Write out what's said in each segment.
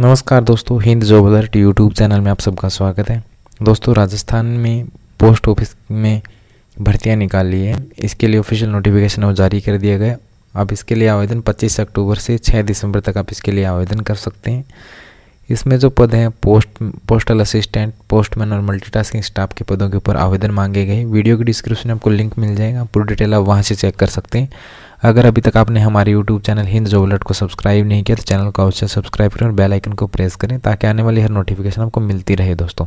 नमस्कार दोस्तों Hind job alert YouTube channel में आप सबका स्वागत है दोस्तों राजस्थान में पोस्ट ऑफिस में भर्तियां ली है इसके लिए ऑफिशियल नोटिफिकेशन और जारी कर दिया गया आप इसके लिए आवेदन 25 अक्टूबर से 6 दिसंबर तक आप इसके लिए आवेदन कर सकते हैं इसमें जो पद हैं पोस्ट पोस्टल असिस्टेंट पोस्टमैन और मल्टीटास्किंग स्टाफ के पदों के ऊपर आवेदन मांगे गए वीडियो की डिस्क्रिप्शन में आपको लिंक मिल जाएगा पूरी डिटेल आप वहाँ से चेक कर सकते हैं अगर अभी तक आपने हमारे यूट्यूब चैनल हिंद जोवलट को सब्सक्राइब नहीं किया तो चैनल को अवश्य सब्सक्राइब करें और बेल आइकन को प्रेस करें ताकि आने वाली हर नोटिफिकेशन आपको मिलती रहे दोस्तों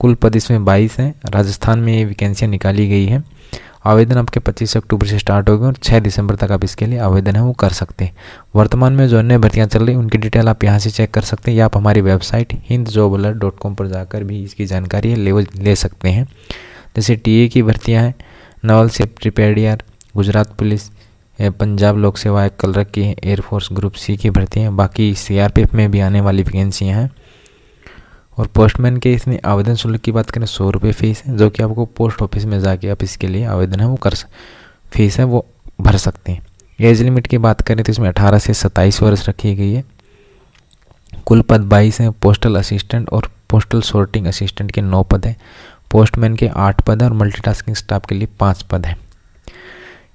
कुल पद इसमें बाईस हैं राजस्थान में ये वैकेंसियाँ निकाली गई हैं आवेदन आपके 25 अक्टूबर से स्टार्ट गए और 6 दिसंबर तक आप इसके लिए आवेदन है वो कर सकते हैं वर्तमान में जो अन्य भर्तियाँ चल रही उनकी डिटेल आप यहाँ से चेक कर सकते हैं या आप हमारी वेबसाइट हिंद डॉट कॉम पर जाकर भी इसकी जानकारी ले, ले सकते हैं जैसे टी की भर्तियाँ हैं नवल से प्रिपेडियर गुजरात पुलिस पंजाब लोक सेवा कलरक की एयरफोर्स ग्रुप सी की भर्ती हैं बाकी सीआरपीएफ में भी आने वाली वैकेंसियाँ हैं और पोस्टमैन के इसमें आवेदन शुल्क की बात करें सौ रुपये फ़ीस है जो कि आपको पोस्ट ऑफिस में जाके आप इसके लिए आवेदन है वो कर फीस है वो भर सकते हैं एज लिमिट की बात करें तो इसमें अठारह से सत्ताईस वर्ष रखी गई है कुल पद बाईस हैं पोस्टल असिस्टेंट और पोस्टल सॉर्टिंग असिस्टेंट के नौ पद हैं पोस्टमैन के आठ पद हैं और मल्टीटास्किंग स्टाफ के लिए पाँच पद हैं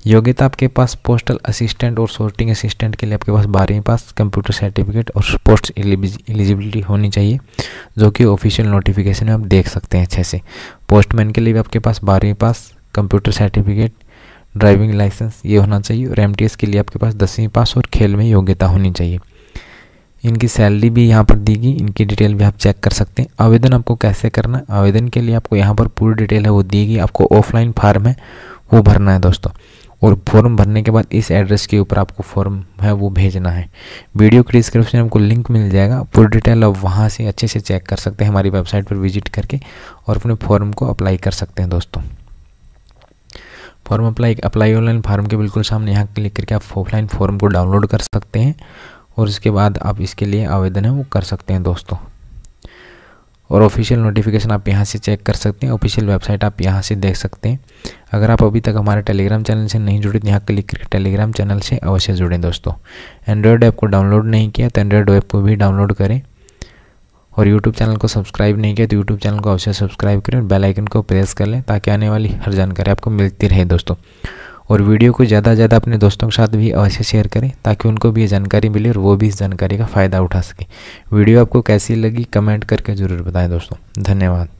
योग्यता आपके पास पोस्टल असिस्टेंट और सोर्टिंग असिस्टेंट के लिए आपके पास बारहवीं पास कंप्यूटर सर्टिफिकेट और पोस्ट एलिजिबिलिटी होनी चाहिए जो कि ऑफिशियल नोटिफिकेशन में आप देख सकते हैं अच्छे से पोस्टमैन के लिए भी आपके पास बारहवीं पास कंप्यूटर सर्टिफिकेट ड्राइविंग लाइसेंस ये होना चाहिए और एम के लिए आपके पास दसवीं पास और खेल में योग्यता होनी चाहिए इनकी सैलरी भी यहाँ पर दी गई इनकी डिटेल भी आप चेक कर सकते हैं आवेदन आपको कैसे करना है आवेदन के लिए आपको यहाँ पर पूरी डिटेल है वो दी गई आपको ऑफलाइन फार्म है वो भरना है दोस्तों और फॉर्म भरने के बाद इस एड्रेस के ऊपर आपको फॉर्म है वो भेजना है वीडियो के डिस्क्रिप्शन में आपको लिंक मिल जाएगा पूरी डिटेल आप वहाँ से अच्छे से चेक कर सकते हैं हमारी वेबसाइट पर विजिट करके और अपने फॉर्म को अप्लाई कर सकते हैं दोस्तों form apply apply online form के बिल्कुल सामने यहाँ क्लिक करके आप ऑफलाइन फॉर्म को डाउनलोड कर सकते हैं और इसके बाद आप इसके लिए आवेदन है वो कर सकते हैं दोस्तों और ऑफिशियल नोटिफिकेशन आप यहाँ से चेक कर सकते हैं ऑफिशियल वेबसाइट आप यहाँ से देख सकते हैं अगर आप अभी तक हमारे टेलीग्राम चैनल से नहीं जुड़े तो यहाँ क्लिक करके टेलीग्राम चैनल से अवश्य जुड़ें दोस्तों एंड्रॉयड ऐप को डाउनलोड नहीं किया तो एंड्रॉयड ऐप को भी डाउनलोड करें और यूट्यूब चैनल को सब्सक्राइब नहीं किया तो यूट्यूब चैनल को अवश्य सब्सक्राइब करें और बेलाइकन को प्रेस कर लें ताकि आने वाली हर जानकारी आपको मिलती रहे दोस्तों और वीडियो को ज़्यादा से ज़्यादा अपने दोस्तों के साथ भी अवश्य शेयर करें ताकि उनको भी ये जानकारी मिले और वो भी इस जानकारी का फ़ायदा उठा सके वीडियो आपको कैसी लगी कमेंट करके ज़रूर बताएं दोस्तों धन्यवाद